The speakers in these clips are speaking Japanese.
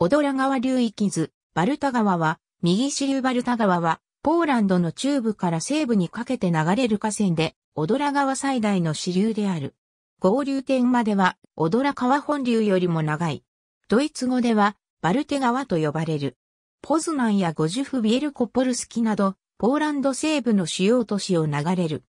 オドラ川流域図、バルタ川は、右支流バルタ川は、ポーランドの中部から西部にかけて流れる河川で、オドラ川最大の支流である。合流点までは、オドラ川本流よりも長い。ドイツ語では、バルテ川と呼ばれる。ポズナンやゴジュフビエルコポルスキなど、ポーランド西部の主要都市を流れる。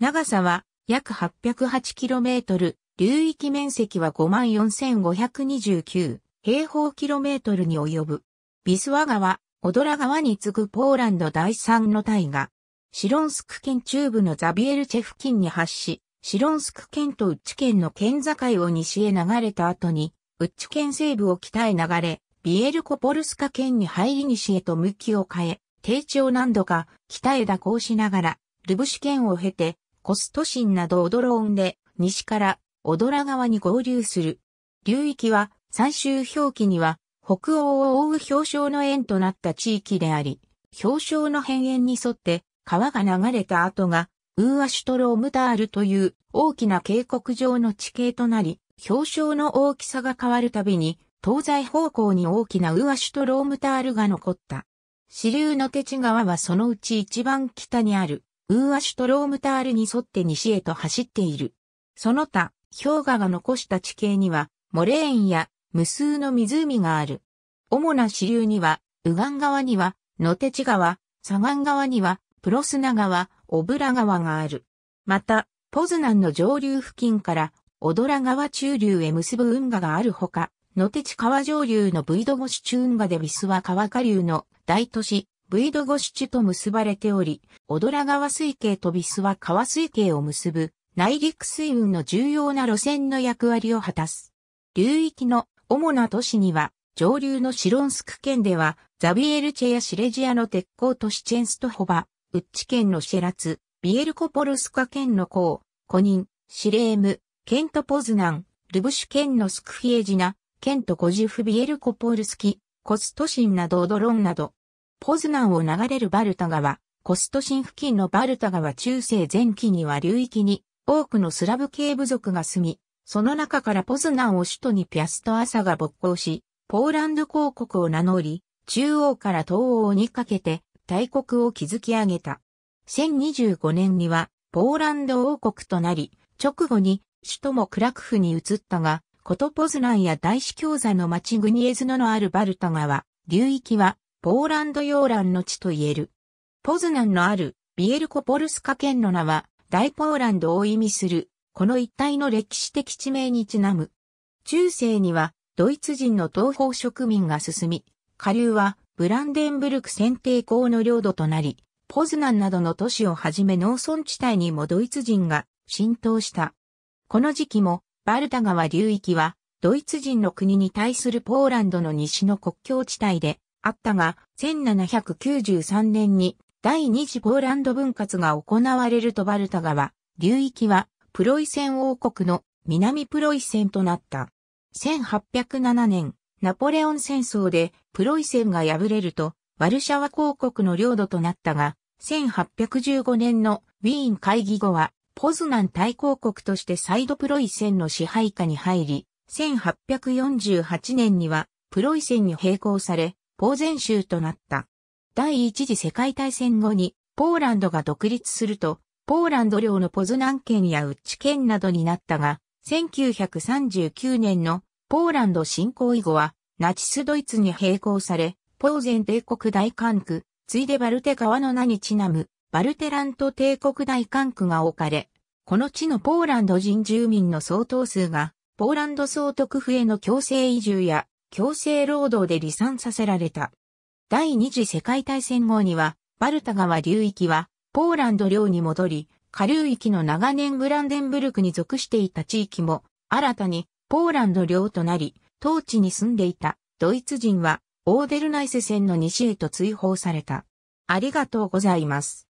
長さは、約 808km、流域面積は54,529平方キロメートルに及ぶ。ビスワ川、オドラ川に次ぐポーランド第三の大河。シロンスク県中部のザビエルチェ付近に発し、シロンスク県とウッチ県の県境を西へ流れた後に、ウッチ県西部を北へ流れ、ビエルコポルスカ県に入り西へと向きを変え、低地を何度か北へ蛇行しながら、ルブシ県を経て、コストシンなどオドローンで、西からオドラ川に合流する。流域は最終表記には、北欧を覆う表彰の縁となった地域であり、表彰の辺縁に沿って川が流れた後が、ウーアシュトロームタールという大きな渓谷状の地形となり、表彰の大きさが変わるたびに、東西方向に大きなウーアシュトロームタールが残った。支流の手地川はそのうち一番北にある、ウーアシュトロームタールに沿って西へと走っている。その他、氷河が残した地形には、モレーンや無数の湖がある。主な支流には、右岸側には、野手地川、左岸側には、プロスナ川、オブラ川がある。また、ポズナンの上流付近から、オドラ川中流へ結ぶ運河があるほか、野手地川上流のブイドゴシチュ運河でビスワ川下流の大都市、ブイドゴシチュと結ばれており、オドラ川水系とビスワ川水系を結ぶ内陸水運の重要な路線の役割を果たす。流域の主な都市には、上流のシロンスク県では、ザビエルチェやシレジアの鉄鋼都市チェンストホバ、ウッチ県のシェラツ、ビエルコポルスカ県のコウ、コニン、シレーム、ケントポズナン、ルブシュ県のスクフィエジナ、ケントコジフビエルコポルスキ、コストシンなどドロンなど、ポズナンを流れるバルタ川、コストシン付近のバルタ川中世前期には流域に多くのスラブ系部族が住み、その中からポズナンを首都にピャストサが勃興し、ポーランド公国を名乗り、中央から東欧にかけて大国を築き上げた。1025年にはポーランド王国となり、直後に首都もクラクフに移ったが、ことポズナンや大司教座の町グニエズノのあるバルタ川、流域はポーランド洋蘭の地と言える。ポズナンのあるビエルコポルスカ県の名は大ポーランドを意味するこの一帯の歴史的地名にちなむ。中世にはドイツ人の東方植民が進み、下流はブランデンブルク選定校の領土となり、ポズナンなどの都市をはじめ農村地帯にもドイツ人が浸透した。この時期もバルタ川流域はドイツ人の国に対するポーランドの西の国境地帯であったが、1793年に第二次ポーランド分割が行われるとバルタ川流域はプロイセン王国の南プロイセンとなった。1807年、ナポレオン戦争でプロイセンが敗れると、ワルシャワ公国の領土となったが、1815年のウィーン会議後は、ポズナン大公国としてサイドプロイセンの支配下に入り、1848年にはプロイセンに並行され、ポーゼン州となった。第一次世界大戦後にポーランドが独立すると、ポーランド領のポズナン県やウッチ県などになったが、1939年のポーランド侵攻以後は、ナチスドイツに併合され、ポーゼン帝国大管区、ついでバルテ川の名にちなむ、バルテラント帝国大管区が置かれ、この地のポーランド人住民の相当数が、ポーランド総督府への強制移住や強制労働で離散させられた。第二次世界大戦後には、バルタ川流域はポーランド領に戻り、下流域の長年ブランデンブルクに属していた地域も、新たにポーランド領となり、当地に住んでいたドイツ人は、オーデルナイセ戦の西へと追放された。ありがとうございます。